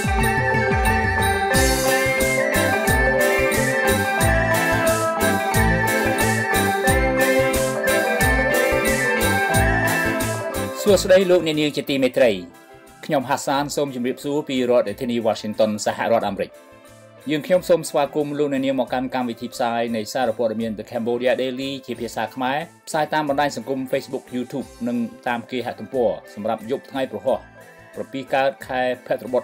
សួស្តីលោកអ្នកនាងជាទីមេត្រីខ្ញុំហាសានសូមជម្រាបសួរពីរដ្ឋធានី Washington សហរដ្ឋអាមេរិកយើងខ្ញុំសូមស្វាគមន៍លោកអ្នកនាងមកកាន់កម្មវិធីផ្សាយនៃសារព័ត៌មាន The Cambodia Daily ជាភាសាខ្មែរផ្សាយតាមបណ្ដាញសង្គម Facebook YouTube និងតាមគេហទំព័រសម្រាប់យប់ថ្ងៃប្រហោះ7កើតខែភទ្របទ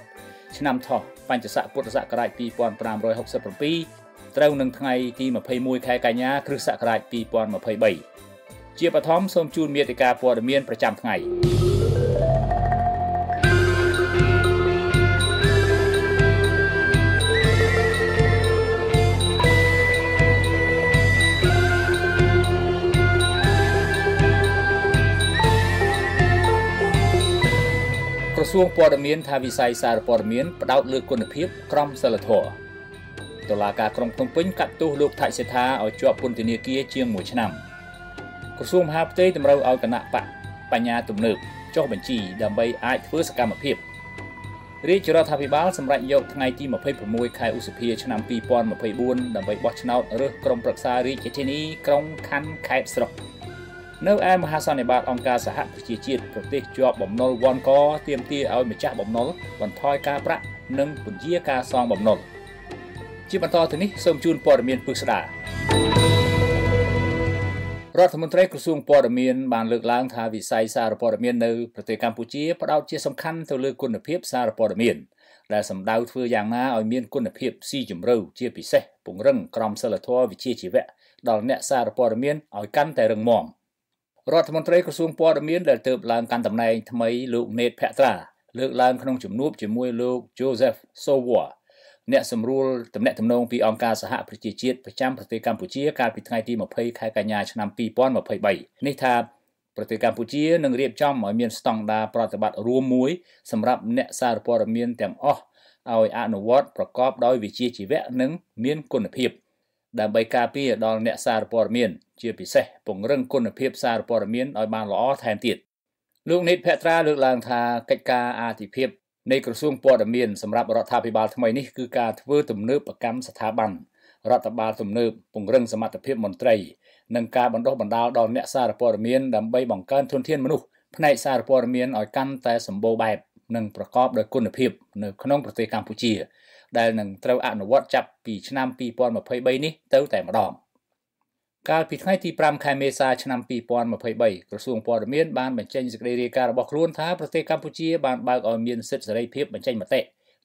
ឆ្នាំថោះបញ្ញស័កពុទ្ធសករាជ2567ត្រូវនឹងថ្ងៃទី21ខែកញ្ញាគ្រិស្តសករាជ2023ជាបឋមសូមជូនមេតិការព័ត៌មានប្រចាំថ្ងៃសួងព័ត៌មានថាវិស័យសារព័ត៌មានផ្ដោតលើគុណភាពក្រមសីលធម៌តុលាការក្រុងភ្នំពេញកាត់ទោសលោកថៃសេថាឲ្យជាប់ពន្ធនាគារជាង1ឆ្នាំក្រសួងមហាផ្ទៃតម្រូវឲ្យគណៈបកបញ្ញាទំនើបចុះបញ្ជីដើម្បីអាចធ្វើសកម្មភាពរាជរដ្ឋាភិបាលសម្រេចយក ថ្ងៃទី26ខែឧសភាឆ្នាំ2024ដើម្បីបោះឆ្នោតរើសក្រុមប្រឹក្សារាជធានីក្រុងខណ្ឌខេត្តស្រុកនៅឯមហាសន្និបាតអង្គការសហប្រជាជាតិប្រទេសជាប់បំណុលវ៉ាន់កទាមទារឲ្យម្ចាស់បំណុលបន្ថយការប្រាក់និងពន្យាការសងបំណុលជាបន្តទៅនេះសូមជូនព័ត៌មានពឹកស្ដាររដ្ឋមន្ត្រីក្រសួងព័ត៌មានបានលើកឡើងថាវិស័យសារព័ត៌មាននៅប្រទេសកម្ពុជាផ្ដោតជាសំខាន់ទៅលើគុណភាពសារព័ត៌មានដែលសម្ដៅធ្វើយ៉ាងណាឲ្យមានគុណភាពស៊ីជម្រៅជាពិសេសពង្រឹងក្រមសីលធម៌វិជ្ជាជីវៈដល់អ្នកសារព័ត៌មានឲ្យកាន់តែរឹងមាំ។រដ្ឋមន្ត្រីក្រសួងព័ត៌មានដែលទៅឡើងកាន់តំណែងថ្មីលោកណេតភក្ត្រាលើកឡើងក្នុងជំនួបជាមួយលោក Joseph Sowa អ្នកសម្រួលតំណែងតំណងពីអង្គការសហប្រជាជាតិប្រចាំប្រទេសកម្ពុជាកាលពីថ្ងៃទី20ខែកញ្ញាឆ្នាំ2023នេះថាប្រទេសកម្ពុជានឹងរៀបចំឲ្យមានស្តង់ដារប្រតិបត្តិរួមមួយសម្រាប់អ្នកសារព័ត៌មានទាំងអស់ឲ្យអនុវត្តប្រកបដោយវិជ្ជាជីវៈនិងមានគុណភាព។ដើម្បីការពារដល់អ្នកសារព័ត៌មានជាពិសេសពង្រឹងគុណភាពសារព័ត៌មានឲ្យបានល្អថែមទៀតលោកនីតភត្រាលើកឡើងថាកិច្ចការអាទិភាពនៃក្រសួងព័ត៌មានសម្រាប់រដ្ឋាភិបាលថ្មីនេះគឺការធ្វើទំនើបកម្មស្ថាប័នរដ្ឋបាលទំនើបពង្រឹងសមត្ថភាពមន្ត្រីនិងការបណ្ដុះបណ្ដាលដល់អ្នកសារព័ត៌មានដើម្បីបង្កើនធនធានមនុស្សផ្នែកសារព័ត៌មានឲ្យកាន់តែសម្បូរបែបនិងប្រកបដោយគុណភាពនៅក្នុងប្រទេសកម្ពុជាដែលនឹងត្រូវអនុវត្តចាប់ពីឆ្នាំ2023នេះទៅតែម្ដងកាលពីថ្ងៃទី5ខែមេសាឆ្នាំ2023ក្រសួងព័ត៌មានបានបញ្ចេញសេចក្តីរាយការណ៍របស់ខ្លួនថាប្រទេសកម្ពុជាបានបើកឲ្យមានសិទ្ធិសេរីភាពបញ្ចេញមតិ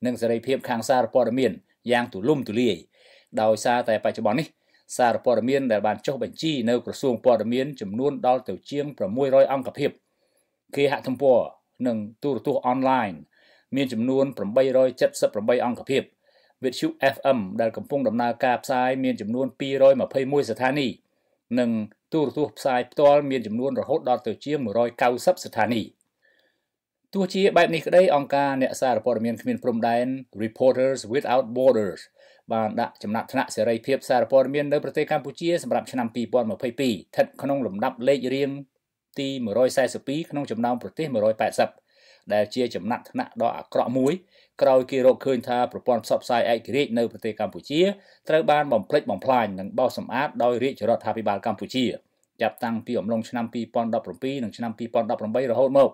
និងសេរីភាពខាងសារព័ត៌មានយ៉ាងទូលំទូលាយ ដោយសារតែបច្ចុប្បន្ននេះសារព័ត៌មានដែលបានចុះបញ្ជីនៅក្រសួងព័ត៌មានចំនួនដល់ទៅជាង600អង្គភាពគេហទំព័រនិងទូរទស្សន៍អនឡាញមានចំនួន878អង្គភាពវិទ្យុ FM ដែលកំពុងដំណើរការផ្សាយមានចំនួន221ស្ថានីយ៍និងទូរទស្សន៍ផ្សាយផ្ទាល់មានចំនួនរហូត ដល់ទៅជាង190ស្ថានីយ៍ទោះជាបែបនេះក្តីអង្គការអ្នកសារព័ត៌មានគ្មានព្រំដែន Reporters Without Borders បានដាក់ចំណាត់ថ្នាក់សេរីភាពសារព័ត៌មាននៅប្រទេសកម្ពុជាសម្រាប់ឆ្នាំ2022ស្ថិតក្នុងលំដាប់លេខរៀងទី142ក្នុងចំណោមប្រទេស180ដែលជាចំណាត់ថ្នាក់ដ៏អាក្រក់មួយក្រោយគេរកឃើញថាប្រព័ន្ធផ្សព្វផ្សាយឯករាជ្យនៅប្រទេសកម្ពុជាត្រូវបានបំផ្លិចបំផ្លាញនិងបោសសម្អាតដោយរាជរដ្ឋាភិបាលកម្ពុជាចាប់តាំងពីអំឡុងឆ្នាំ2017និងឆ្នាំ2018រហូតមក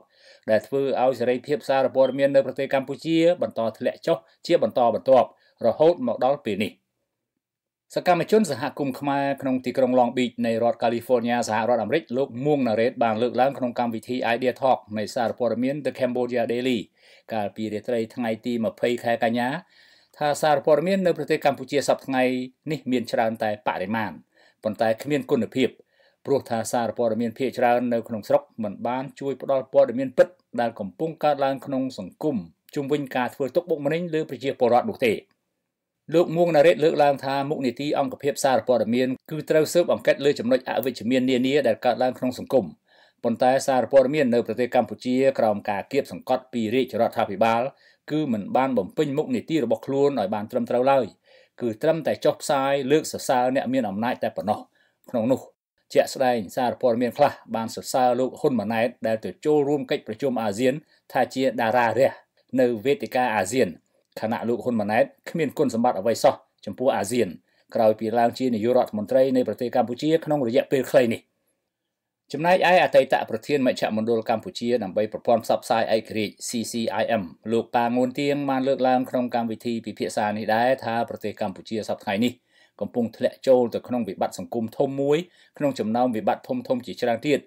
ដែលធ្វើឲ្យសេរីភាពសារព័ត៌មាននៅប្រទេសកម្ពុជាបន្តធ្លាក់ចុះជាបន្តបន្ទាប់រហូតមកដល់ពេលនេះ។សកម្មជនសហគមន៍ខ្មែរក្នុងទីក្រុង Long Beach នៃរដ្ឋ California សហរដ្ឋអាមេរិកលោកមួងណារ៉េតបានលើកឡើងក្នុងកម្មវិធី Idea Talk នៃសារព័ត៌មាន The Cambodia Daily កាលពីរាត្រីថ្ងៃទី20ខែកញ្ញាថាសារព័ត៌មាននៅប្រទេសកម្ពុជាសប្តាហ៍នេះមានច្រើនតែបរិមាណប៉ុន្តែគ្មានគុណភាពព្រោះថាសារព័ត៌មានភាគច្រើននៅក្នុងស្រុកមិនបានជួយផ្តល់ព័ត៌មានពិតដែលកំពុងកើតឡើងក្នុងសង្គមជុំវិញការធ្វើទុកបុកម្នេញលើប្រជាពលរដ្ឋនោះទេ។លោកមួងណារ៉េតលើកឡើងថាមុខនីតិអង្គភាពសារព័ត៌មានគឺត្រូវស៊ើបអង្កេតលើចំណុចអវិជ្ជមាននានាដែលកើតឡើងក្នុងសង្គមប៉ុន្តែសារព័ត៌មាននៅប្រទេសកម្ពុជាក្រោមការគៀបសង្កត់ពីរាជរដ្ឋាភិបាលគឺមិនបានបំពេញមុខនីតិរបស់ខ្លួនឲ្យបានត្រឹមត្រូវឡើយគឺត្រឹមតែចុះផ្សាយលើកសរសើរអ្នកមានអំណាចតែប៉ុណ្ណោះក្នុងនោះជាក់ស្ដែងសារព័ត៌មានខ្លះបានសរសើរលោកហ៊ុនម៉ាណែតដែលទៅចូលរួមកិច្ចប្រជុំអាស៊ានថាជាតារារះនៅវេទិកាអាស៊ានខណៈលោកហ៊ុនម៉ាណែតគ្មានគុណសម្បត្តិអ្វីសោះចំពោះអាស៊ានក្រោយពីឡើងជានាយករដ្ឋមន្ត្រីនៃប្រទេសកម្ពុជា ក្នុងរយៈពេលខ្លីនេះចំណែកឯអតីតប្រធានមជ្ឈមណ្ឌលកម្ពុជាដើម្បីប្រព័ន្ធផ្សព្វផ្សាយឯករាជ្យ CCIM លោកប៉ាងួនទៀងបានលើកឡើងក្នុងកម្មវិធីពិភាក្សានេះដែរថាប្រទេសកម្ពុជា សប្តាហ៍នេះកំពុងធ្លាក់ចូលទៅក្នុងវិបត្តិសង្គមធំមួយ ក្នុងចំណោមវិបត្តិធំធំជាច្រើនទៀត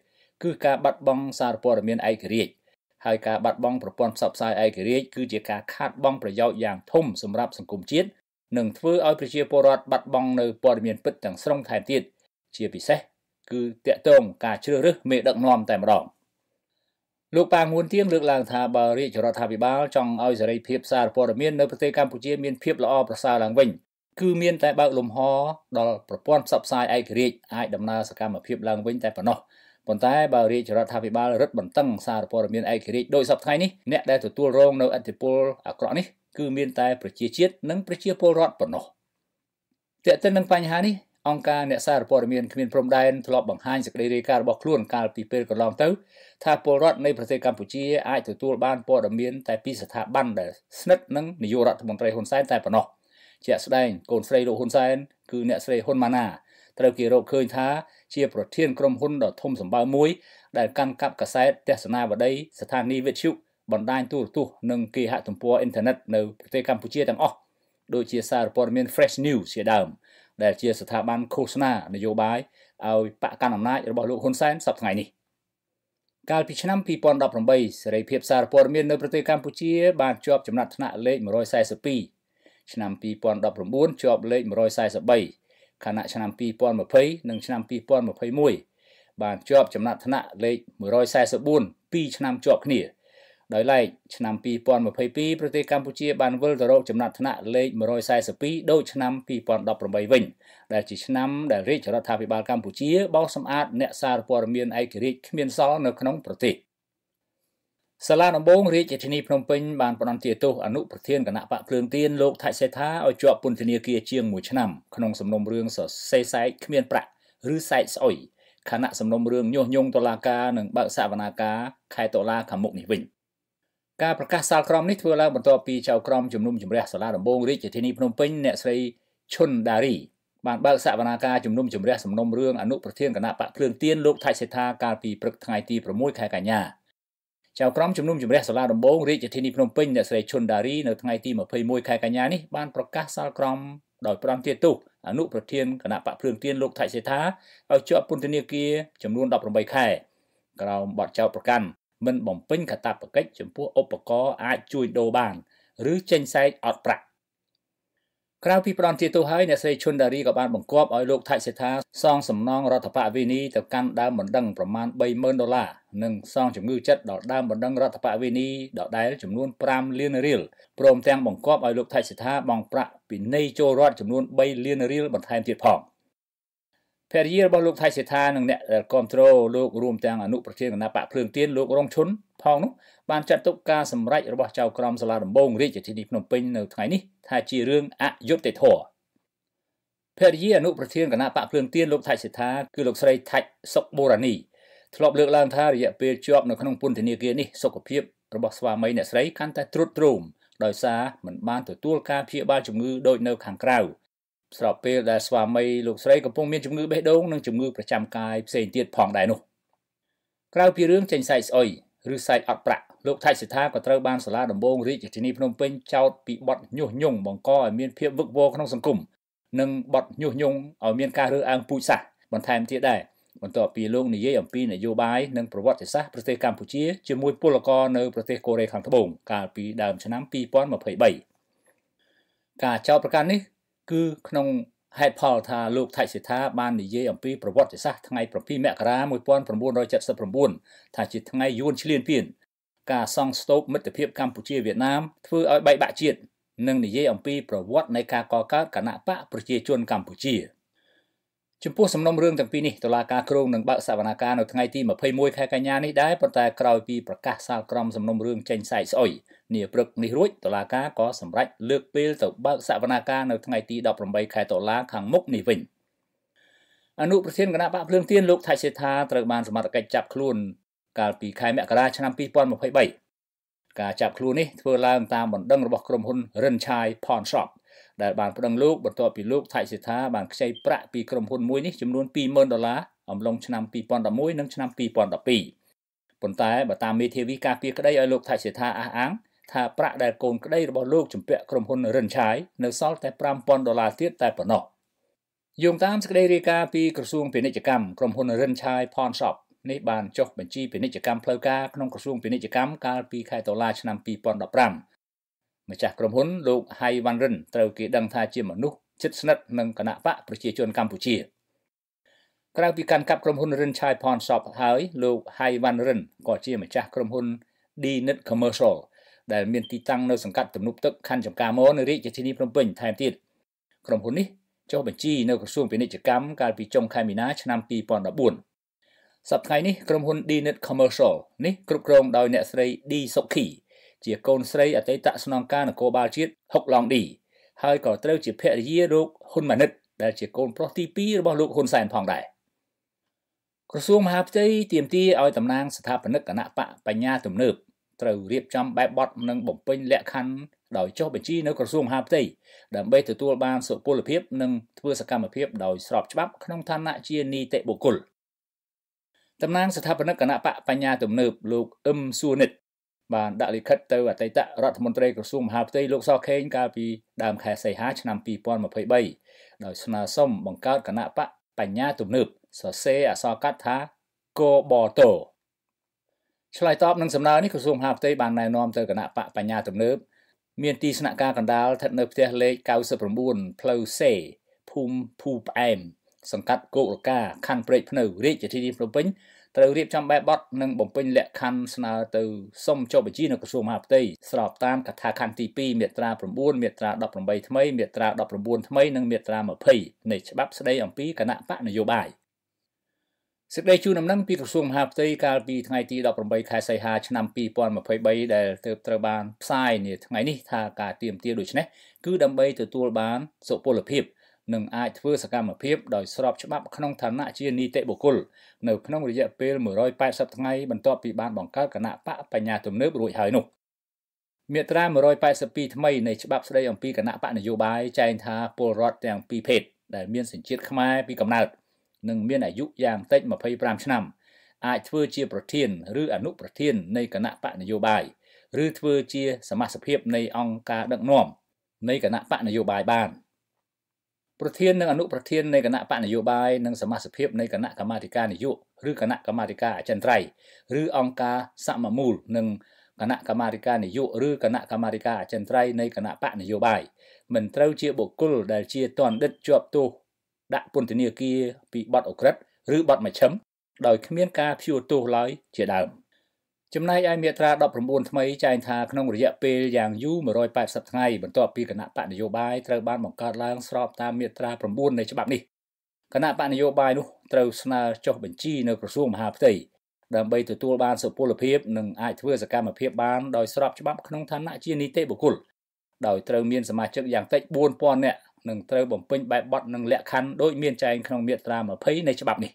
គឺការបាត់បង់សារព័ត៌មានឯករាជ្យហើយការបាត់បង់ប្រព័ន្ធផ្សព្វផ្សាយឯករាជ្យគឺជាការខាតបង់ប្រយោជន៍យ៉ាងធំសម្រាប់សង្គមជាតិនិងធ្វើឲ្យប្រជាពលរដ្ឋបាត់បង់នៅព័ត៌មាន ពិតទាំងស្រុងថែមទៀតជាពិសេស គឺតាក់ទងការជ្រើសរើសមេដឹកនាំតែម្ដងលោកប៉ាងួនទៀងលើកឡើង ថាបើរាជរដ្ឋាភិបាលចង់ឲ្យសេរីភាពសារព័ត៌មាននៅប្រទេសកម្ពុជាមានភាពល្អប្រសើរឡើងវិញគឺមាន តែបើកលំហ ដល់ប្រព័ន្ធផ្សព្វផ្សាយឯករាជ្យអាចដំណើរសកម្មភាពឡើងវិញ តែប៉ុណ្ណោះប៉ុន្តែបើរាជរដ្ឋាភិបាលរឹតបន្តឹងសារព័ត៌មានឯករាជ្យដោយសពថ្ងៃនេះអ្នកដែលទទួលរងនៅអធិពលអាក្រក់នេះគឺមានតែប្រជាជាតិនិងប្រជាពលរដ្ឋប៉ុណ្ណោះតែទៅនឹងបញ្ហានេះអង្គការអ្នកសារព័ត៌មានគ្មានព្រំដែនធ្លាប់បង្ហាញសេចក្តីរាយការណ៍របស់ខ្លួនកាលពីពេលកន្លងទៅថាពលរដ្ឋនៃប្រទេសកម្ពុជាអាចទទួលបានព័ត៌មានតែពីស្ថាប័នដែលស្និទ្ធនឹងនាយករដ្ឋមន្ត្រីហ៊ុនសែនតែប៉ុណ្ណោះជាក់ស្ដែងកូនស្រីលោកហ៊ុនសែនគឺអ្នកស្រីហ៊ុនម៉ាណាត្រូវគេរកឃើញថាជាប្រធានក្រុមហ៊ុនដ៏ធំសម្បើមួយដែលកាន់កាប់កាសែតទស្សនាវដ្តី ស្ថានីយវិទ្យុបណ្ដាញទូរទស្សន៍និងគេហទំព័រអ៊ីនធឺណិតនៅប្រទេសកម្ពុជាទាំងអស់ដូចជាសារព័ត៌មាន Fresh News ជាដើមដែលជាស្ថាប័នឃោសនានយោបាយឲ្យបកកណ្ដាលអំណាចរបស់លោកហ៊ុនសែនសប្តាហ៍ថ្ងៃនេះកាលពីឆ្នាំ2018សេរីភាពសារព័ត៌មាននៅប្រទេសកម្ពុជា បានជាប់ចំណាត់ថ្នាក់លេខ142ឆ្នាំ2019ជាប់លេខ143ខណៈឆ្នាំ2020និងឆ្នាំ2021បានជាប់ចំណាត់ថ្នាក់លេខ144ពីរឆ្នាំជាប់គ្នាដោយឡែកឆ្នាំ2022ប្រទេសកម្ពុជាបានវិលទៅរកចំណាត់ថ្នាក់លេខ142ដូចឆ្នាំ2018វិញដែលជាឆ្នាំដែលរាជរដ្ឋាភិបាលកម្ពុជាបោសសម្អាតអ្នកសារព័ត៌មានឯករាជ្យគ្មានសល់នៅក្នុងប្រទេស។សាលាដំបងរាជធានីភ្នំពេញបានផ្តន្ទាទោសអនុប្រធានគណៈបកភ្លើងទៀនលោកថៃសេថាឲ្យជាប់ពន្ធនាគារជាង1ឆ្នាំក្នុងសំណុំរឿងសសេសែកគ្មានប្រាក់ឬសែកស្អុយខណៈសំណុំរឿងញុះញង់តុលាការនិងបើកសវនាការខែតុលាខាងមុខនេះវិញការប្រកាសសាលក្រមនេះធ្វើឡើងបន្ទាប់ពីចៅក្រមជំនុំជម្រះសាលាដំបងរាជធានីភ្នំពេញអ្នកស្រីឈុនដារីបានបើកសវនាការជំនុំជម្រះសំណុំរឿងអនុប្រធានគណៈបកភ្លើងទៀនលោកថៃសេថាកាលពីព្រឹកថ្ងៃទី6ខែកញ្ញាចៅក្រមជំនុំជម្រះសាលាដំបងរាជធានីភ្នំពេញអ្នកស្រីឈុនដារីនៅថ្ងៃទី21ខែកញ្ញានេះបានប្រកាសសាលក្រមដោយផ្ដំទាទោសអនុប្រធានគណៈបកភ្លើងទៀនលោកថៃសេថាឲ្យជាប់ពន្ធនាគារចំនួន18ខែក្រោមបទចោទប្រកាន់មិនបំពេញកាតព្វកិច្ចចំពោះឧបករណ៍អាចជួញដូរបានឬចេញសែកអត់ប្រាក់ក្រៅពីផ្ដន់ជាទូហើយអ្នកស្រីឈុនដារីក៏បានបង្គាប់ឲ្យលោកថៃសេដ្ឋាសងសំណងរដ្ឋបវេនីទៅកាន់ដើមបណ្ដឹងប្រមាណ30000ដុល្លារនិងសងជំងឺចិត្តដល់ដើមបណ្ដឹងរដ្ឋបវេនីដដែលចំនួន5លានរៀលព្រមទាំងបង្គាប់ឲ្យលោកថៃសេដ្ឋាបង់ប្រាក់ពីនៃចូលរដ្ឋចំនួន3លានរៀលបន្ថែមទៀតផង។ភរិយារបស់លោកថៃសេដ្ឋានិងអ្នកដែលគ្រប់គ្រងលោករួមទាំងអនុប្រធានគណៈបកភ្លើងទៀនលោករងឈុនផងនោះបានចាត់ទុកការសម្រេចរបស់ចៅក្រមសាលាដំបងរាជធានីភ្នំពេញនៅថ្ងៃនេះថាជារឿងអយុត្តិធម៌ភរិយាអនុប្រធានគណៈបកភ្លើងទៀនលោកថៃសេដ្ឋាគឺលោកស្រីថាច់សុកបូរ៉ានីធ្លាប់លើកឡើងថារយៈពេលជាប់នៅក្នុងពន្ធនាគារនេះសុខភាពរបស់ស្វាមីអ្នកស្រីកាន់តែទ្រុឌទ្រោមដោយសារមិនបានទទួលការព្យាបាលជំងឺដូចនៅខាងក្រៅ។ស្របពេលដែលស្វាមីលោកស្រីកំពុងមានជំងឺបេះដូងនិងជំងឺប្រចាំកាយផ្សេងទៀតផងដែរនោះក្រៅពីរឿងចេញសាច់ស្អុយឬសាច់អត់ប្រាក់លោកថៃសិដ្ឋាក៏ត្រូវបានសាលាដំបងរាជធានីភ្នំពេញចោទពីបទញុះញង់បង្កឲ្យមានភាពវឹកវរក្នុងសង្គមនិងបទញុះញង់ឲ្យមានការរើសអើងពូជសាសន៍បន្ថែមទៀតដែរបន្ទាប់ពីលោកនាយអំពីនយោបាយនិងប្រវត្តិសាស្ត្រប្រទេសកម្ពុជាជាមួយពលករនៅប្រទេសកូរ៉េខាងត្បូង កាលពីដើមឆ្នាំ2023ការចោទប្រកាន់នេះគឺក្នុងហេតុផលថាលោកថៃសិដ្ឋាបាននិយាយអំពីប្រវត្តិសាស្ត្រថ្ងៃ7មករា1979ថាជាថ្ងៃយួនឈ្លានពានការសង់ស្ទូបមិត្តភាពកម្ពុជាវៀតណាមធ្វើឲ្យបែកបាក់ជាតិនិងនិយាយអំពីប្រវត្តិនៃការកកើតគណៈបកប្រជាជនកម្ពុជា។ចំពោះសំណុំរឿងទាំងពីរនេះតុលាការគ្រងនឹងបើកសវនាការនៅថ្ងៃទី21ខែកញ្ញានេះដែរប៉ុន្តែក្រោយពីប្រកាសសាលក្រមសំណុំរឿងចេញផ្សាយស្អុយនាព្រឹកនេះរួចតុលាការក៏សម្រេចលើកពេលទៅបើកសវនាការនៅថ្ងៃទី18ខែតុលាខាងមុខនេះវិញអនុប្រធានគណៈបកភ្លើងទៀនលោកថៃសេថាត្រូវបានសមត្ថកិច្ចចាប់ខ្លួនកាលពីខែមករាឆ្នាំ2023ការចាប់ខ្លួននេះធ្វើឡើងតាមបណ្ដឹងរបស់ក្រុមហ៊ុនរិនឆាយ Pawn Shop ដែលបានប្តឹងលោកបន្ទាប់ពីលោកថៃសិដ្ឋាបានខ្ចីប្រាក់ពីក្រុមហ៊ុនមួយនេះចំនួន20000ដុល្លារអំឡុងឆ្នាំ2011និងឆ្នាំ2012ប៉ុន្តែបើតាមមេធាវីការពារក្តីឲ្យលោកថៃសិដ្ឋាអះអាងថាប្រាក់ដែលកូនក្តីរបស់លោកជំពាក់ក្រុមហ៊ុនរិនឆាយនៅសល់តែ5000ដុល្លារទៀតតែប៉ុណ្ណោះយោងតាមសេចក្តីរាយការណ៍ពីក្រសួងពាណិជ្ជកម្មក្រុមហ៊ុនរិនឆាយ Pawn Shop នេះបានចុះបញ្ជីពាណិជ្ជកម្មផ្លូវការក្នុងក្រសួងពាណិជ្ជកម្មកាលពីខែតុលាឆ្នាំ2015ម្ចាស់ក្រុមហ៊ុនលោកហៃវ៉ាន់រិនត្រូវគេដឹងថាជាមនុស្សជិតស្និទ្ធនឹងគណៈបកប្រជាជនកម្ពុជាក្រៅពីការកាប់ក្រុមហ៊ុនរិនឆៃផនសបហើយលោកហៃវ៉ាន់រិនក៏ជាម្ចាស់ក្រុមហ៊ុន Dnet Commercial ដែលមានទីតាំងនៅសង្កាត់ទំនប់ទឹកខណ្ឌចំការមននៅរាជធានីភ្នំពេញថែមទៀតក្រុមហ៊ុននេះចុះបញ្ជីនៅក្រសួងពាណិជ្ជកម្មកាលពីចុងខែមីនាឆ្នាំ2014សប្តាហ៍នេះក្រុមហ៊ុន Dnet Commercial នេះគ្រប់គ្រងដោយអ្នកស្រី D Sokhi ជាកូនស្រីអតីតស្នងការនគរបាលជាតិហុកឡុងឌីហើយក៏ត្រូវជាភរិយាលោកហ៊ុនម៉ាណិត ដែលជាកូនប្រុសទី2របស់លោកហ៊ុនសែនផងដែរក្រសួងមហាផ្ទៃទាមទារឲ្យតំណាងស្ថាបនិកគណៈបកបញ្ញាទំនើបត្រូវរៀបចំបែបបទនិងបំពេញលក្ខខណ្ឌដោយចុះបញ្ជីនៅក្រសួងមហាផ្ទៃដើម្បីទទួលបានសុពលភាពនិងធ្វើសកម្មភាព ដោយស្របច្បាប់ក្នុងឋានៈជានីតិបុគ្គលតំណាងស្ថាបនិកគណៈបកបញ្ញា ទំនើបលោកអឹមស៊ូនិតបានដាក់លិខិតទៅអតីតរដ្ឋមន្ត្រីក្រសួងមហាផ្ទៃលោកសខេងកាលពី ដើមខែសីហាឆ្នាំ2023ដោយស្នើសុំបង្កើតគណៈបកបញ្ញាទំនើបសរសេរអក្សរកាត់ថាកបតឆ្លើយតបនឹងសំណើនេះក្រសួងមហាផ្ទៃបានណែនាំទៅគណៈបកបញ្ញាទំនើបមានទីស្នាក់ការកណ្ដាលស្ថិតនៅផ្ទះលេខ99ផ្លូវសេភូមិភូផ្អែមសង្កាត់គោករកាខណ្ឌព្រែកភ្នៅរាជធានីភ្នំពេញត្រូវរៀបចំបែបបទនិងបំពេញលក្ខខណ្ឌស្នើទៅ សុំចុះបញ្ជីនៅក្រសួងមហាផ្ទៃស្របតាមកថាខណ្ឌទី2មាត្រា9មាត្រា18ថ្មីមាត្រា19ថ្មីនិងមាត្រា20នៃច្បាប់ស្តីអំពីគណៈបកនយោបាយសេចក្តីជូនដំណឹងពីក្រសួងមហាផ្ទៃកាលពីថ្ងៃទី18ខែសីហាឆ្នាំ2023ដែលទើបត្រូវបានផ្សាយនាថ្ងៃនេះថាការទៀមទាដូច្នេះគឺដើម្បីទទួលបានសុពលភាពនឹងអាចធ្វើសកម្មភាពដោយស្របច្បាប់ក្នុងឋានៈជានីតិបុគ្គលនៅក្នុងរយៈពេល180ថ្ងៃបន្ទាប់ពីបានបង្កើតគណៈបកបញ្ញាទំនើបរួចហើយនោះមាត្រា182ថ្មីនៃច្បាប់ស្តីអំពីគណៈបកនយោបាយចែងថាពលរដ្ឋទាំងពីរភេទដែលមានសញ្ជាតិខ្មែរពីកំណើតនិងមានអាយុយ៉ាងតិច25ឆ្នាំអាចធ្វើជាប្រធាន ឬអនុប្រធាននៃគណៈបកនយោបាយឬធ្វើជាសមាជិកនៃអង្គការដឹកនាំនៃគណៈបកនយោបាយបានប្រធាននិងអនុប្រធាននៃគណៈបកនយោបាយនិងសមាជិកនៃគណៈកម្មាធិការនយោបាយឬគណៈកម្មាធិការអចិន្ត្រៃយ៍ឬអង្គការសមមូលនិងគណៈកម្មាធិការនយោបាយឬគណៈកម្មាធិការអចិន្ត្រៃយ៍នៃគណៈបកនយោបាយមិនត្រូវជាបុគ្គលដែលជាតន្តិតជាប់ទោសដាក់ពន្ធនាគារពីបទអ ுக ្រិតឬបទមជ្ឈិមដោយគ្មានការព្យួរទោសឡើយជាដើម។ចំណែកឯមាត្រា19ថ្មីចែងថាក្នុងរយៈពេលយ៉ាងយូរ180ថ្ងៃបន្ទាប់ពីគណៈបកនយោបាយត្រូវបានបង្កើតឡើងស្របតាមមាត្រា9នៃច្បាប់នេះគណៈបកនយោបាយនោះត្រូវស្នើចុះបញ្ជីនៅក្រសួងមហាផ្ទៃដើម្បីទទួលបានសុពលភាពនិងអាចធ្វើសកម្មភាពបានដោយស្របច្បាប់ក្នុងឋានៈជានីតិបុគ្គលដោយត្រូវមានសមាជិកយ៉ាងតិច4000នាក់និងត្រូវបំពេញបែបបទនិងលក្ខខណ្ឌដូចមានចែងក្នុងមាត្រា20នៃច្បាប់នេះ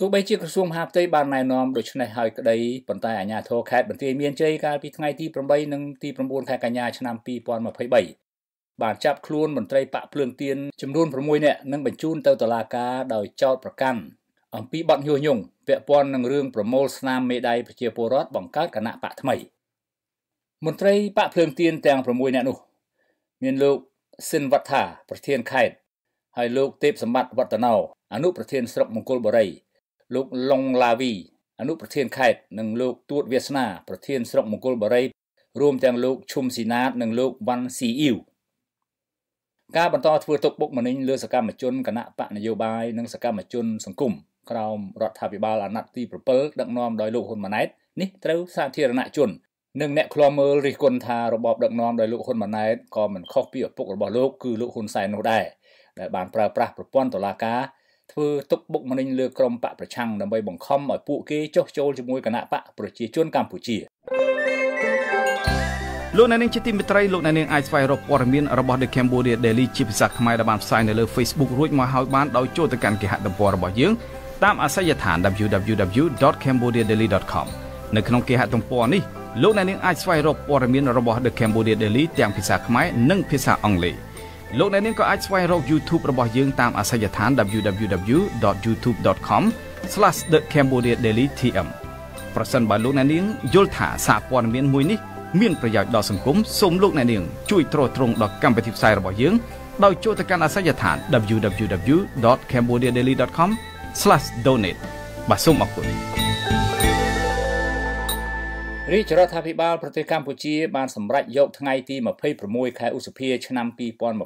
ទោះបីជាក្រសួងមហាផ្ទៃបានណែនាំដូច្នេះហើយក្តីប៉ុន្តែអាជ្ញាធរខេត្តបន្ទាយមានជ័យកាលពីថ្ងៃទី8និងទី9ខែកញ្ញាឆ្នាំ2023បានចាប់ខ្លួនមន្ត្រីបាក់ភ្លើងទៀនចំនួន6នាក់និងបញ្ជូនទៅតុលាការដោយចោទប្រកាន់អំពីបទញុះញង់ពាក់ព័ន្ធនឹងរឿងប្រមូលស្នាមមេដៃប្រជាពលរដ្ឋបង្កើតគណៈបកថ្មីមន្ត្រីបាក់ភ្លើងទៀនទាំង6នាក់នោះមានលោកស៊ិនវត្ថាប្រធានខេត្តហើយលោកទេពសម្បត្តិវឌ្ឍនោអនុប្រធានស្រុកមង្គលបុរីលោកឡុងឡាវីអនុប្រធានខេត្តនិងលោកទួតវាសនាប្រធានស្រុកមង្គលបរិយរួមទាំងលោកឈុំស៊ីណាតនិងលោកវ៉ាន់ស៊ីអ៊ីវការបន្តធ្វើទុកបុកម្នេញលើសកម្មជនគណៈបកនយោបាយនិងសកម្មជនសង្គមក្រោមរដ្ឋាភិបាលអាណត្តិទី7ដឹកនាំដោយលោកហ៊ុនម៉ាណែតនេះត្រូវសាធារណជននិងអ្នកខ្លាំមើលរិះគន់ថារបបដឹកនាំដោយលោកហ៊ុនម៉ាណែតក៏មិនខុសពីឪពុករបស់លោកគឺលោកហ៊ុនសែននោះដែរដែលបានប្រើប្រាស់ប្រព័ន្ធតុលាការធ្វើទុកបុកម្នេញលើក្រុមបកប្រឆាំងដើម្បីបង្ខំឲ្យពួកគេចុះចូលជាមួយគណៈបកប្រជាជនកម្ពុជាលោកអ្នកនាងជាទីមេត្រីលោកអ្នកនាងអាចស្វែងរកព័ត៌មានរបស់ The Cambodia Daily ជាភាសាខ្មែរដែលបានផ្សាយនៅលើ Facebook រួចមកហើយបានដោយចូលទៅកាន់គេហទំព័ររបស់យើងតាមអាសយដ្ឋាន www.cambodiadaily.com នៅក្នុងគេហទំព័រនេះលោកអ្នកនាងអាចស្វែងរកព័ត៌មានរបស់ The Cambodia Daily ទាំងភាសាខ្មែរនិងភាសាអង់គ្លេសលោកអ្នកនាងក៏អាចស្វែងរក YouTube របស់យើងតាមអាសយដ្ឋាន www.youtube.com/thecambodiadaily.tm ប្រសិនបើលោកអ្នកនាងយល់ថាសារព័ត៌មានមួយនេះ មានប្រយោជន៍ដល់សង្គមសូមលោកអ្នកនាងជួយទ្រទ្រង់ដល់កម្មវិធីផ្សាយរបស់យើងដោយចូលទៅកាន់អាសយដ្ឋាន www.cambodiadaily.com/donate បាទសូមអរគុណរាជរដ្ឋាភិបាលប្រទេសកម្ពុជាបានសម្រេចយកថ្ងៃទី26ខែឧសភាឆ្នាំ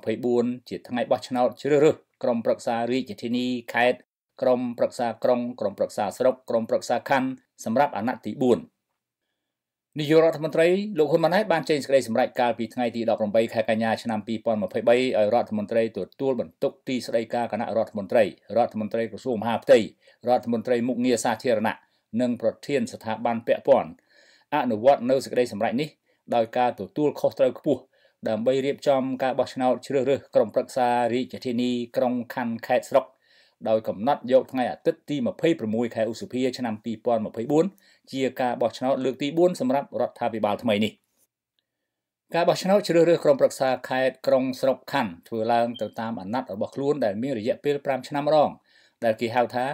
2024ជាថ្ងៃបោះឆ្នោតជ្រើសរើសក្រុមប្រឹក្សារាជធានីខេត្តក្រុមប្រឹក្សាក្រុងក្រុមប្រឹក្សាស្រុកក្រុមប្រឹក្សាខណ្ឌសម្រាប់អាណត្តិទី4នាយករដ្ឋមន្ត្រីលោកហ៊ុនម៉ាណែតបានចេញសេចក្តីសម្រេចកាលពីថ្ងៃទី18ខែកញ្ញាឆ្នាំ2023ឲ្យរដ្ឋមន្ត្រីទទួលបន្ទុកទីស្តីការគណៈរដ្ឋមន្ត្រីរដ្ឋមន្ត្រីក្រសួងមហាផ្ទៃរដ្ឋមន្ត្រីមុខងារសាធារណៈនិងប្រធានស្ថាប័នពាក់ព័ន្ធអនុវត្តនៅសេចក្តីសម្រេចនេះដោយការទទួលខុសត្រូវខ្ពស់ដើម្បីរៀបចំការបោះឆ្នោតជ្រើសរើសក្រុមប្រឹក្សារាជធានីក្រុងខណ្ឌខេត្តស្រុកដោយកំណត់យក ថ្ងៃអាទិត្យទី26ខែឧសភាឆ្នាំ2024ជាការបោះឆ្នោតលើកទី4សម្រាប់រដ្ឋាភិបាលថ្មីនេះការបោះឆ្នោតជ្រើសរើសក្រុមប្រឹក្សាខេត្តក្រុងស្រុកខណ្ឌធ្វើឡើងទៅតាមអាណត្តិរបស់ខ្លួនដែលមានរយៈពេល5ឆ្នាំរងដែល គេហៅថា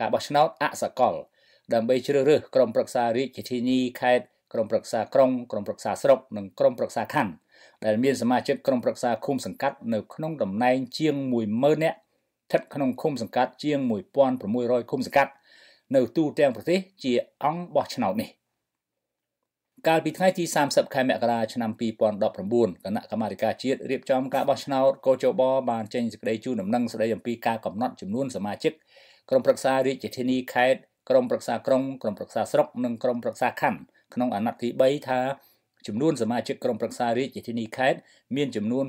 ការបោះឆ្នោតអសកលដើម្បីជ្រើសរើសក្រុមប្រឹក្សារាជធានីខេត្តក្រុមប្រឹក្សាក្រុងក្រុមប្រឹក្សាស្រុកនិងក្រុមប្រឹក្សាខណ្ឌដែលមានសមាជិកក្រុមប្រឹក្សាឃុំ សង្កាត់នៅក្នុងតំណែងជាង10000នាក់ស្ថិត ក្នុងឃុំសង្កាត់ជាង1600ឃុំសង្កាត់ នៅទូទាំងប្រទេសជាអង្គបោះឆ្នោតនេះកាលពីថ្ងៃទី30ខែមករាឆ្នាំ2019គណៈកម្មាធិការជាតិរៀបចំការបោះឆ្នោតកោជបបានចេញសេចក្តីជូនដំណឹងស្តីអំពីការកំណត់ចំនួនសមាជិកក្រុមប្រឹក្សារាជធានីខេត្តក្រមប្រឹក្សាក្រុងក្រមប្រឹក្សាស្រុកនិងក្រមប្រឹក្សាខណ្ឌក្នុងអាណត្តិទី3ថាចំនួន សមាជិកក្រុមប្រឹក្សារាជធានីខេត្តមានចំនួន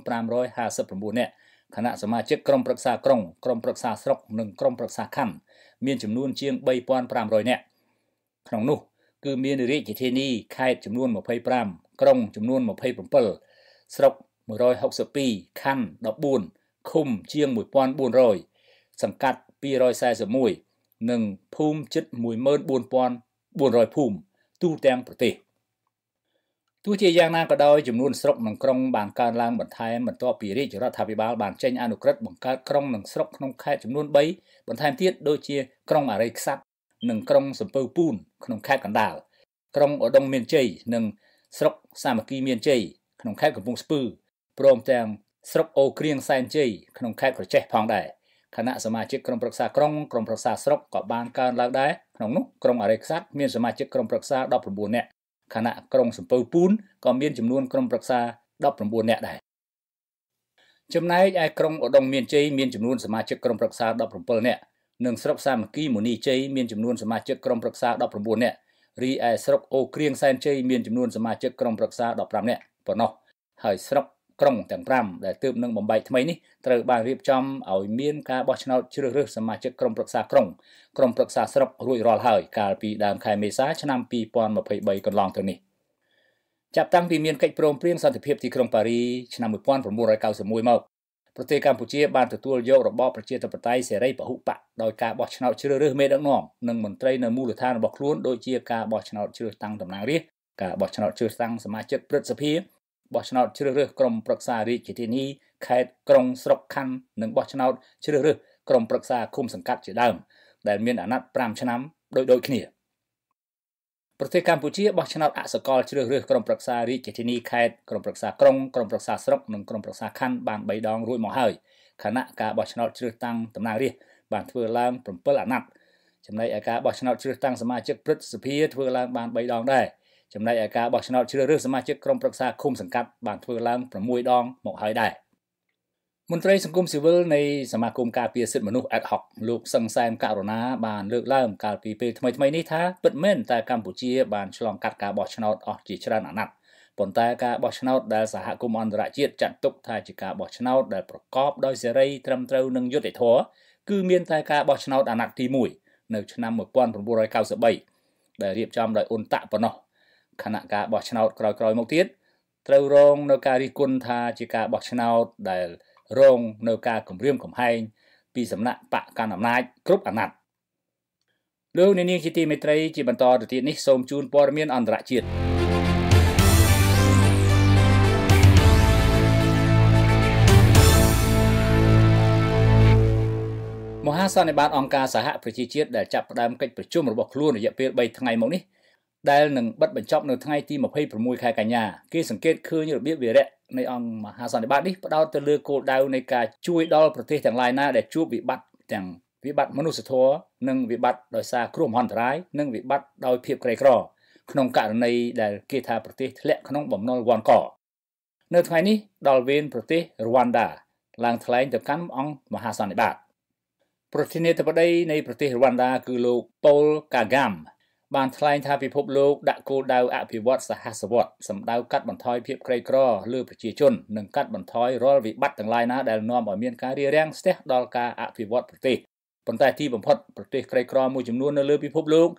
559នាក់គណៈសមាជិកក្រុមប្រឹក្សាក្រុងក្រុមប្រឹក្សាស្រុកនិងក្រុមប្រឹក្សាខណ្ឌមានចំនួន ជាង3500នាក់ក្នុងនោះគឺ មានរាជធានីខេត្តចំនួន25ក្រុងចំនួន27ស្រុក162ខណ្ឌ14ឃុំជាង1400សង្កាត់241និងភូមិជិត14400ភូមិទូទាំងប្រទេសទោះជាយ៉ាងណាក៏ដោយចំនួនស្រុកនិងក្រុងបានកើនឡើងបន្ថែមបន្ទាប់ពីរាជរដ្ឋាភិបាលបាន ចេញអនុក្រឹត្យបង្កើតក្រុងនិងស្រុកក្នុងខេត្តចំនួន3បន្ថែមទៀតដូចជាក្រុងអរិយខ្សាត់និងក្រុងសំពៅពូនក្នុងខេត្តកណ្ដាលក្រុងឧដុង្គមានជ័យនិងស្រុកសាមគ្គីមានជ័យក្នុងខេត្តកំពង់ស្ពឺព្រមទាំងស្រុកអូក្រៀងសែនជ័យក្នុងខេត្តក្រចេះផងដែរគណៈសមាជិកក្រុមប្រឹក្សាក្រុងក្រុមប្រឹក្សាស្រុកក៏បានកើនឡើងដែរក្នុងនោះក្រុងអរិយខ្សាត់មានសមាជិកក្រុមប្រឹក្សា19នាក់គណៈក្រុងសំពៅពូនក៏មានចំនួនក្រុមប្រឹក្សា19នាក់ដែរចំណែកឯក្រុងឧដុង្គមានជ័យមានចំនួនសមាជិកក្រុមប្រឹក្សា17នាក់និងស្រុកសាមគ្គីមុនីជ័យមានចំនួនសមាជិកក្រុមប្រឹក្សា19នាក់រីឯស្រុកអូក្រៀងសែនជ័យមានចំនួនសមាជិកក្រុមប្រឹក្សា15នាក់ប៉ុណ្ណោះហើយស្រុកក្រុងទាំង5ដែលទើបនឹងបំបែកថ្មីនេះត្រូវបានរៀបចំឲ្យមាន ការបោះឆ្នោតជ្រើសរើសសមាជិកក្រុមប្រឹក្សាក្រុងក្រុមប្រឹក្សាស្រុករួចរាល់ហើយ កាលពីដើមខែមេសាឆ្នាំ2023កន្លងទៅនេះចាប់តាំងពីមានកិច្ចព្រមព្រៀងសន្តិភាពទីក្រុងប៉ារីឆ្នាំ1991មកប្រទេសកម្ពុជាបានទទួលយករបបប្រជាធិបតេយ្យសេរីពហុបកដោយការបោះឆ្នោតជ្រើសរើសមេដឹកនាំនិងមន្ត្រីនៅមូលដ្ឋានរបស់ខ្លួនដូចជាការបោះឆ្នោតជ្រើសតាំងតំណាងរាស្ត្រការបោះឆ្នោតជ្រើសតាំងសមាជិកព្រឹទ្ធសភាបោះឆ្នោតជ្រើសរើសក្រុមប្រឹក្សារាជធានីខេត្តក្រុងស្រុកខណ្ឌនិងបោះឆ្នោតជ្រើសរើសក្រុមប្រឹក្សាឃុំសង្កាត់ជាដើម ដែលមានអាណត្តិ5ឆ្នាំដោយដូចគ្នាប្រទេសកម្ពុជាបោះឆ្នោតអសកល ជ្រើសរើសក្រុមប្រឹក្សារាជធានីខេត្តក្រុមប្រឹក្សាក្រុងក្រុមប្រឹក្សាស្រុកនិងក្រុមប្រឹក្សាខណ្ឌបាន3ដងរួចមកហើយខណៈការបោះឆ្នោតជ្រើសតាំងតំណាងរាស្ត្របានធ្វើឡើង7អាណត្តិចំណែកឯការបោះឆ្នោតជ្រើសតាំងសមាជិកព្រឹទ្ធសភាធ្វើឡើងបាន3ដងដែរចំណែកឯការបោះឆ្នោតជ្រើសរើសសមាជិកក្រុមប្រឹក្សាឃុំសង្កាត់បានធ្វើឡើង6ដងមកហើយដែរមន្ត្រីសង្គមស៊ីវិលនៃសមាគមការពារសិទ្ធិមនុស្ស ad hoc លោកសឹងសែមករណាបានលើកឡើង កាលពីពេលថ្មីៗនេះថាពិតមែនតើកម្ពុជាបានឆ្លងកាត់ការបោះឆ្នោតអស់ជាច្រើនអាណត្តិប៉ុន្តែការបោះឆ្នោតដែលសហគមន៍អន្តរជាតិចាត់ទុកថាជាការបោះឆ្នោតដែលប្រកបដោយសេរីត្រឹមត្រូវនិងយុត្តិធម៌គឺមានតែការបោះឆ្នោតអាណត្តិទី1នៅឆ្នាំ1993ដែលរៀបចំដោយអ៊ុនតាក់ប៉ុណ្ណោះគណៈការបោះឆ្នោតក្រោយៗមកទៀតត្រូវរងនៅការរិះគន់ថាជាការបោះឆ្នោតដែលរងនៅការគំរាមកំហែងពីសំណាក់បកកណ្ដាលអំណាចគ្រប់អាណត្តិលោកអ្នកនាងជាទីមេត្រីជាបន្តទៅទៀតនេះសូមជូនព័ត៌មានអន្តរជាតិមហាសន្និបាតអង្គការសហប្រជាជាតិដែលចាប់ផ្ដើមកិច្ចប្រជុំរបស់ខ្លួនរយៈពេល3ថ្ងៃមកនេះដែលនឹងបិទបញ្ចប់នៅថ្ងៃទី26ខែកញ្ញាគេសង្កេតឃើញរបៀបវិរៈនៃអង្គមហាសន្និបាតនេះផ្ដោតទៅលើគោលដៅនៃការជួយដល់ប្រទេសទាំងឡាយណាដែលជួបវិបត្តិទាំងវិបត្តិមនុស្សធម៌និងវិបត្តិដោយសារគ្រោះមហន្តរាយនិងវិបត្តិដោយភាពក្រីក្រក្នុងករណីដែលគេថាប្រទេសធ្លាក់ក្នុងបំណុលវ៉ាន់កនៅថ្ងៃនេះដល់វេនប្រទេសរវ៉ាន់ដា ឡើងថ្លែងទៅកាន់អង្គមហាសន្និបាតប្រធានាធិបតីនៃប្រទេសរវ៉ាន់ដាគឺលោកប៉ូលកាហ្គាមបានថ្លែងថាពិភពលោកដាក់គោលដៅអភិវឌ្ឍសហសវត្តសម្ដៅកាត់បន្ថយភាពក្រីក្រលើប្រជាជននិងកាត់បន្ថយរាល់វិបត្តិទាំងឡាយណាដែលនាំឲ្យមានការរារាំងស្ទះដល់ការអភិវឌ្ឍប្រទេសប៉ុន្តែទីបំផុតប្រទេសក្រីក្រ មួយចំនួននៅលើពិភពលោក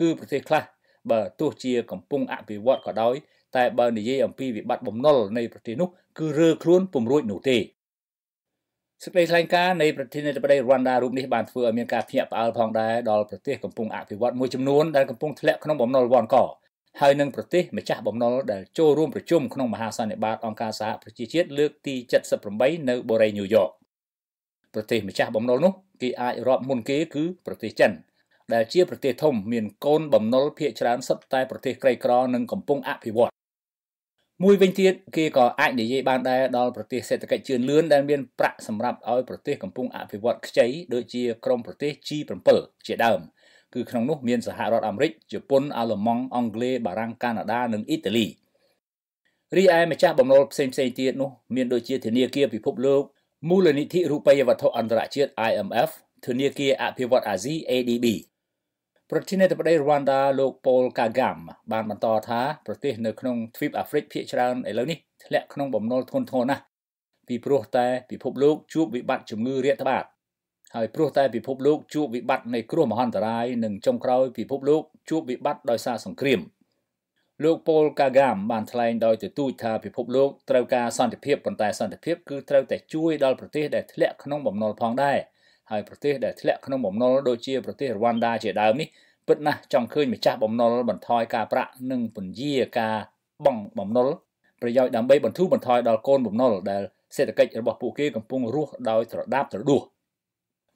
គឺប្រទេសខ្លះបើទោះជាកំពុងអភិវឌ្ឍក៏ដោយ តែបើនិយាយអំពីវិបត្តិបំណុលនៃប្រទេសនោះគឺរើខ្លួនពំរួចនោះទេសេចក្តីថ្លែងការណ៍នៃប្រធានាធិបតីរវ៉ាន់ដារូបនេះបានធ្វើឲ្យមានការភ្ញាក់ផ្អើលផងដែរដល់ប្រទេសកំពុងអភិវឌ្ឍមួយចំនួនដែលកំពុងធ្លាក់ក្នុងបំណុលវ៉ាន់កហើយនឹងប្រទេសម្ចាស់បំណុលដែលចូលរួមប្រជុំក្នុងមហាសន្និបាតអង្គការសហប្រជាជាតិលើកទី78នៅបូរីញូវយ៉កប្រទេសម្ចាស់បំណុលនោះគេអាចរាប់មុនគេគឺប្រទេសចិនដែលជាប្រទេសធំមានកូនបំណុលភាគច្រើនសុទ្ធតែប្រទេសក្រីក្រនិងកំពុងអភិវឌ្ឍមួយវិញទៀតគេក៏អាចនិយាយបានដែរដល់ប្រទេសសេដ្ឋកិច្ចជឿនលឿនដែលមានប្រាក់សម្រាប់ឲ្យប្រទេសកំពុងអភិវឌ្ឍខ្ចីដូចជាក្រុមប្រទេស G7 ជាដើមគឺក្នុងនោះមានសហរដ្ឋអាមេរិកជប៉ុនអាល្លឺម៉ង់អង់គ្លេសបារាំងកាណាដានិងអ៊ីតាលីរីឯម្ចាស់បំណុលផ្សេងៗទៀតនោះមានដូចជាធនាគារពិភពលោកមូលនិធិរូបិយវត្ថុអន្តរជាតិ IMF ធនាគារអភិវឌ្ឍអាស៊ី ADB ប្រធានាធិបតីរវ៉ាន់ដាលោកប៉ូលកាហ្គាំបានបន្តថាប្រទេសនៅក្នុងទ្វីបអាហ្វ្រិកភាគច្រើនឥឡូវនេះធ្លាក់ក្នុងបំណុលធ្ងន់ធ្ងរណាស់ពីព្រោះតែពិភពលោកជួបវិបត្តិជំងឺរាតត្បាតហើយព្រោះតែពិភពលោកជួបវិបត្តិនៃគ្រោះមហន្តរាយនិងចុងក្រោយពិភពលោកជួបវិបត្តិដោយសារសង្គ្រាមលោកប៉ូលកាហ្គាំបានថ្លែងដោយទទូចថាពិភពលោកត្រូវការសន្តិភាពប៉ុន្តែសន្តិភាពគឺត្រូវតែជួយដល់ប្រទេសដែលធ្លាក់ក្នុងបំណុលផងដែរ។ហើយប្រទេសដែលធ្លាក់ក្នុងបំណុលដូចជាប្រទេសរវ៉ាន់ដាជាដើមនេះពិតណាស់ចង់ឃើញម្ចាស់បំណុលបន្ថយការប្រាក់និងពន្យាការបង់បំណុលប្រយោជន៍ដើម្បីបន្ធូរបន្ថយដល់កូនបំណុលដែលសេដ្ឋកិច្ចរបស់ពួកគេកំពុងរស់ដោយត្រដាបត្រដួស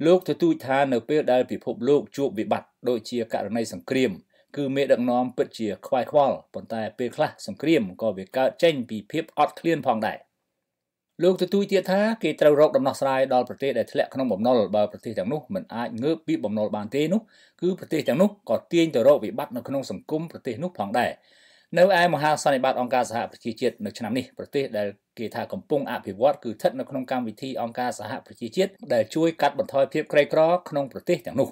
លោកទទូចថានៅពេលដែលពិភពលោកជួបវិបត្តិដូចជាករណីសង្គ្រាម គឺមេដឹកនាំពិតជាខ្វាយខ្វល់ប៉ុន្តែពេលខ្លះសង្គ្រាមក៏វាកើតចេញពីភាពអត់ឃ្លានផងដែរលោកទទូចទៀតថាគេត្រូវរកដំណោះស្រាយដល់ប្រទេសដែលធ្លាក់ក្នុងបំណុលបើប្រទេសទាំងនោះមិនអាចងើបពីបំណុលបានទេនោះគឺប្រទេសទាំងនោះក៏ទាញទៅរកវិបត្តិនៅក្នុងសង្គមប្រទេសនោះផងដែរនៅឯមហាសន្និបាតអង្គការសហប្រជាជាតិនៅឆ្នាំនេះប្រទេសដែលគេថាកំពុងអភិវឌ្ឍគឺស្ថិតនៅក្នុងកម្មវិធីអង្គការសហប្រជាជាតិដែលជួយកាត់បន្ថយភាពក្រីក្រក្នុងប្រទេសទាំងនោះ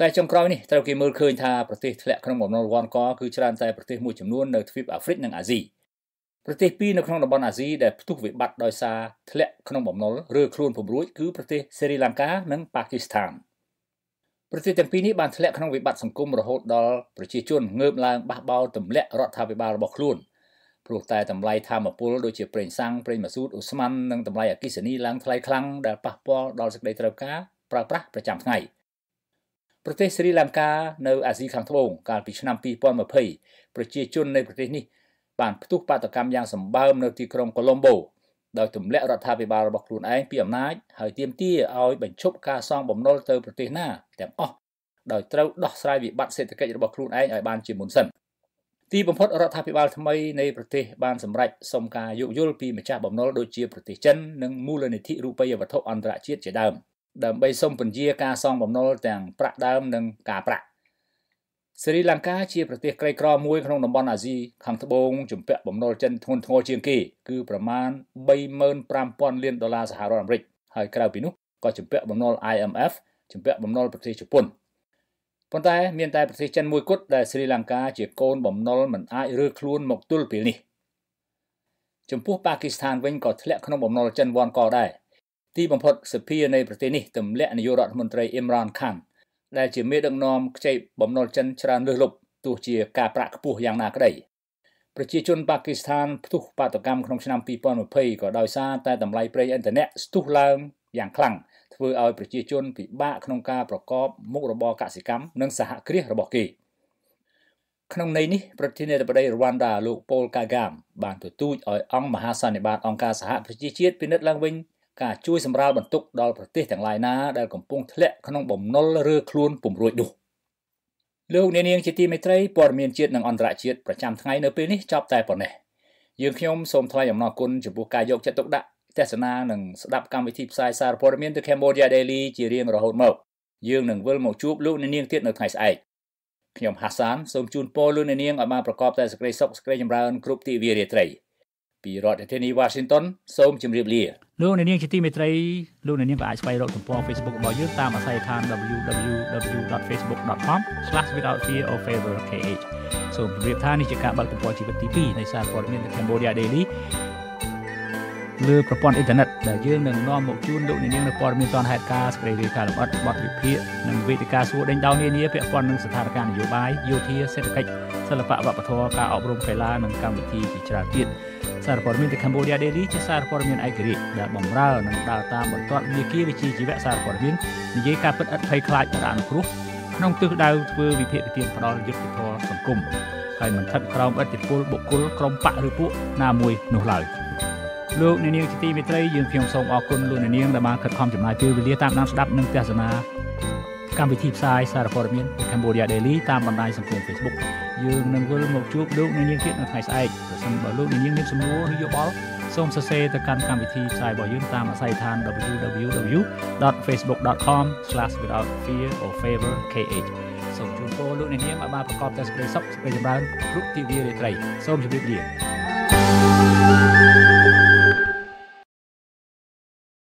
តែចុងក្រោយនេះត្រូវគេមើលឃើញថាប្រទេសធ្លាក់ក្នុងបំណុលវ៉ាន់កគឺច្រើនតែប្រទេសមួយចំនួននៅទ្វីបអាហ្វ្រិកនិងអាស៊ី។ប្រទេសពីរនៅក្នុងតំបន់អាស៊ីដែលផ្ទុះវិបត្តិដោយសារធ្លាក់ក្នុងបំណុលឬខ្លួនពំរួចគឺប្រទេសសេរីលង្កានិងប៉ាគីស្ថានប្រទេសទាំងពីរនេះបានធ្លាក់ក្នុងវិបត្តិសង្គមរហូតដល់ប្រជាជនងើបឡើងបះបោរទម្លាក់រដ្ឋាភិបាលរបស់ខ្លួនព្រោះតែតម្លៃធម្មពលដូចជាប្រេងសាំងប្រេងម៉ាស៊ូតអូស្មန်និងតម្លៃអគិសនីឡើងថ្លៃខ្លាំងដែលប៉ះពាល់ដល់សេចក្តីត្រូវការប្រើប្រាស់ប្រចាំថ្ងៃប្រទេសស្រីលង្កានៅអាស៊ីខាងត្បូងកាលពីឆ្នាំ2020ប្រជាជននៃប្រទេសនេះបានផ្ទុះបាតកម្មយ៉ាងសម្បើមនៅទីក្រុងកូឡុំបូដោយទម្លាក់រដ្ឋាភិបាលរបស់ខ្លួនឯងពីអំណាចហើយទាមទារឲ្យបញ្ឈប់ការសងបំណុលទៅប្រទេសណាទាំងអស់ដោយត្រូវដោះស្រាយវិបត្តិសេដ្ឋកិច្ចរបស់ខ្លួនឯងឲ្យបានជាមុនសិនទីបំផុតរដ្ឋាភិបាលថ្មីនៃប្រទេសបានសម្រេចសុំការយោគយល់ពីម្ចាស់បំណុលដូចជាប្រទេសចិននិងមូលនិធិរូបិយវត្ថុអន្តរជាតិជាដើមដើម្បីសុំពន្យាការសងបំណុលទាំងប្រាក់ដើមនិងការប្រាក់ស្រីលង្កាជាប្រទេសក្រីក្រមួយក្នុងតំបន់អាស៊ីខាងត្បូងជំពាក់បំណុលចិនធ្ងន់ធ្ងរជាងគេគឺប្រមាណ35,000លានដុល្លារសហរដ្ឋអាមេរិកហើយក្រៅពីនោះក៏ជំពាក់បំណុល IMF ជំពាក់បំណុលប្រទេសជប៉ុនប៉ុន្តែមានតែប្រទេសចិនមួយគត់ដែលស្រីលង្កាជាកូនបំណុលមិនអាចរើខ្លួនមកទល់ពេលនេះចំពោះប៉ាគីស្ថានវិញក៏ធ្លាក់ក្នុងបំណុលចិនវ៉ាន់កដែរទីបំផុតសភានៃប្រទេសនេះទម្លាក់នាយករដ្ឋមន្ត្រីអ៊ីមរ៉ានខានដែលជាមេដឹកនាំខ្ចីបំណុលចិន ច្រើនលើសលប់ទោះជាការប្រាក់ខ្ពស់យ៉ាងណាក្តីប្រជាជនប៉ាគីស្ថានផ្ទុះបាតកម្មក្នុងឆ្នាំ2020ក៏ដោយសារតែតម្លៃប្រេងឥន្ធនៈស្ទុះឡើងយ៉ាងខ្លាំងធ្វើឲ្យប្រជាជនពិបាកក្នុងការប្រកបមុខរបរកសិកម្មនិងសហគ្រាសរបស់គេក្នុងន័យនេះប្រធានាធិបតីរវ៉ាន់ដាលោកប៉ូលកាហ្គាមបានទទូចឲ្យអង្គមហាសន្និបាតអង្គការសហប្រជាជាតិពិនិត្យឡើងវិញការជួយសម្រាលបន្ទុកដល់ប្រទេសទាំងឡាយណាដែលកំពុងធ្លាក់ក្នុងបំណុលឬខ្លួនពុំរួចនោះលោកអ្នកនាង ជាទីមេត្រីព័ត៌មានជាតិនិងអន្តរជាតិប្រចាំថ្ងៃនៅពេលនេះចប់តែប៉ុណ្ណេះយើងខ្ញុំសូមថ្លែងអំណរគុណចំពោះការយកចិត្តទុកដាក់ទស្សនានិងស្ដាប់កម្មវិធីផ្សាយសារព័ត៌មានទៅ Cambodia Daily ជារៀងរហូតមកយើងនឹងវិលមកជួបលោកអ្នកនាងទៀតនៅថ្ងៃស្អែកខ្ញុំហាសានសូមជូនពរលោកអ្នកនាងឲ្យបានប្រកបតែសេចក្តីសុខសេចក្តីចម្រើនគ្រប់ទិវារាត្រី។ពីរដ្ឋធានី Washington សូមជម្រាបលាលោកអ្នកនាងជាទីមេត្រីលោកអ្នកនាងក៏អាចស្វែងរកទំព័រ Facebook របស់យើងតាមអាស័យដ្ឋាន www.facebook.com/withoutfearofeverkh សូមជម្រាបថានេះជាការបើកទំព័រជីវិតទី2នៃសារព័ត៌មាន The Cambodia Daily លើប្រព័ន្ធអ៊ីនធឺណិតដែលយើងនឹងនាំមកជូនលោកអ្នកនាងនៅព័ត៌មានទាន់ហេតុការណ៍ស្រីរាយការណ៍លម្អិតបទវិភាគនិងវេទិកាសួរដេញដោលនានាពាក់ព័ន្ធនឹងស្ថានភាពនយោបាយយោធាសេដ្ឋកិច្ចសិល្បៈវប្បធម៌ការអប់រំកីឡានិងកម្មវិធីជាច្រើនទៀតសារព័ត៌មានទៅ Cambodia Daily ជាសារព័ត៌មានឯករាជ្យដែលបម្រើនិងដើរតាមបន្ទាត់វិទ្យាវិជាជីវៈសារព័ត៌មាននិយាយការពិតឥតភ័យខ្លាចរអនុគ្រោះក្នុងទិសដៅធ្វើវិភាគទានផ្ដាល់យុទ្ធធរសង្គមហើយមិនថិតក្រោមឥទ្ធិពលបុគ្គលក្រុមបកឬពួកណាមួយនោះឡើយលោកអ្នកនាងជាទីមេត្រីយើងខ្ញុំសូមអរគុណលោកអ្នកនាងដែលបានខិតខំចំណាយពេលវេលាតាមដានស្ដាប់និងទស្សនាកម្មវិធីផ្សាយសារព័ត៌មាន Cambodia Daily តាមបណ្ដាញសង្គម Facebook យើងនឹងវិលមកជួបលោកនាងទៀតនៅថ្ងៃស្អែកប្រសិនបើលោកនាងមានសំណួរឬយោបល់សូមសរសេរទៅកាន់កម្មវិធីផ្សាយរបស់យើងតាមអាស័យដ្ឋាន www.facebook.com/withoutfearorfavorkh សូមជូនពរលោកអ្នកនាងឲ្យបានប្រកបតែសេចក្តីសុខសេចក្តីចម្រើនគ្រប់ទិវារាត្រីសូមជម្រាបលា